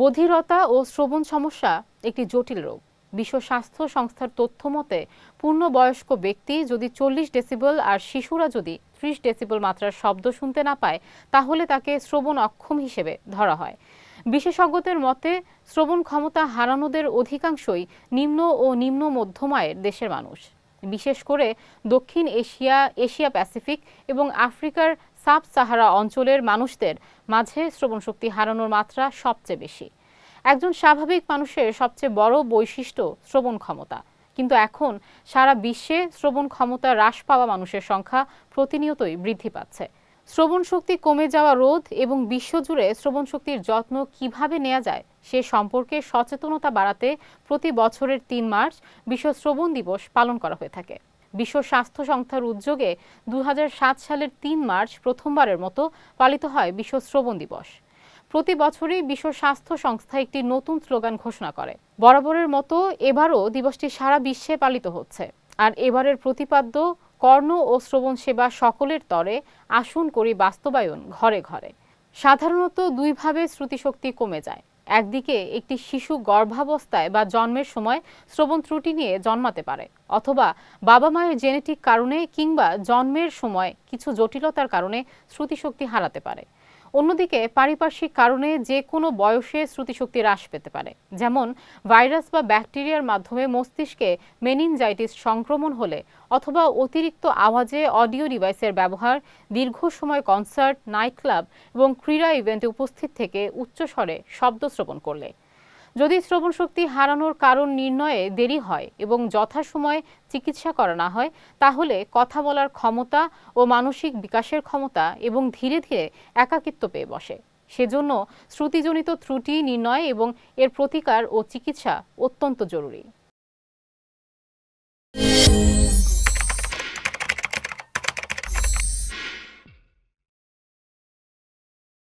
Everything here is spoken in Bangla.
বধিরতা ও শ্রবণ সমস্যা একটি জটিল রোগ বিশ্ব স্বাস্থ্য সংস্থার তথ্য মতে পূর্ণবয়স্ক ব্যক্তি যদি চল্লিশ ডেসিবল আর শিশুরা যদি ত্রিশ ডেসিবল মাত্রার শব্দ শুনতে না পায় তাহলে তাকে শ্রবণ অক্ষম হিসেবে ধরা হয় বিশেষজ্ঞদের মতে শ্রবণ ক্ষমতা হারানোদের অধিকাংশই নিম্ন ও নিম্ন মধ্যমায়ের দেশের মানুষ বিশেষ করে দক্ষিণ এশিয়া এশিয়া প্যাসিফিক এবং আফ্রিকার সাব সাহারা অঞ্চলের মানুষদের মাঝে শ্রবণ শক্তি হারানোর মাত্রা সবচেয়ে বেশি একজন স্বাভাবিক মানুষের সবচেয়ে বড় বৈশিষ্ট্য শ্রবণ ক্ষমতা কিন্তু এখন সারা বিশ্বে শ্রবণ ক্ষমতা হ্রাস পাওয়া মানুষের সংখ্যা প্রতিনিয়তই বৃদ্ধি পাচ্ছে শ্রবণ শক্তি কমে যাওয়া রোধ এবং বিশ্বজুড়ে শ্রবণ শক্তির যত্ন কিভাবে নেওয়া যায় সে সম্পর্কে সচেতনতা বাড়াতে প্রতি বছরের তিন মার্চ বিশ্ব শ্রবণ দিবস পালন করা হয়ে থাকে বিশ্ব স্বাস্থ্য সংস্থার উদ্যোগে দু সালের তিন মার্চ প্রথমবারের মতো পালিত হয় বিশ্ব শ্রবণ দিবস প্রতি বছরই বিশ্ব স্বাস্থ্য সংস্থা একটি নতুন স্লোগান ঘোষণা করে বরাবরের মতো এবারও দিবসটি সারা বিশ্বে পালিত হচ্ছে আর এবারের প্রতিপাদ্য কর্ণ ও শ্রবণ সেবা সকলের তরে আসুন করি বাস্তবায়ন ঘরে ঘরে সাধারণত দুইভাবে শ্রুতিশক্তি কমে যায় একদিকে একটি শিশু গর্ভাবস্থায় বা জন্মের সময় শ্রবণ ত্রুটি নিয়ে জন্মাতে পারে অথবা বাবা মায়ের জেনেটিক কারণে কিংবা জন্মের সময় কিছু জটিলতার কারণে শ্রুতিশক্তি হারাতে পারে অন্যদিকে পারিপার্শ্বিক কারণে যে কোনো বয়সে শ্রুতিশক্তি হ্রাস পেতে পারে যেমন ভাইরাস বা ব্যাকটেরিয়ার মাধ্যমে মস্তিষ্কে মেনিনজাইটিস সংক্রমণ হলে অথবা অতিরিক্ত আওয়াজে অডিও ডিভাইসের ব্যবহার দীর্ঘ সময় কনসার্ট নাইট ক্লাব এবং ক্রীড়া ইভেন্টে উপস্থিত থেকে উচ্চস্বরে শব্দ শ্রবণ করলে যদি শ্রবণশক্তি হারানোর কারণ নির্ণয়ে দেরি হয় এবং যথাসময়ে চিকিৎসা করা না হয় তাহলে কথা বলার ক্ষমতা ও মানসিক বিকাশের ক্ষমতা এবং ধীরে ধীরে একাকিত্ব পেয়ে বসে সেজন্য শ্রুতিজনিত ত্রুটি নির্ণয় এবং এর প্রতিকার ও চিকিৎসা অত্যন্ত জরুরি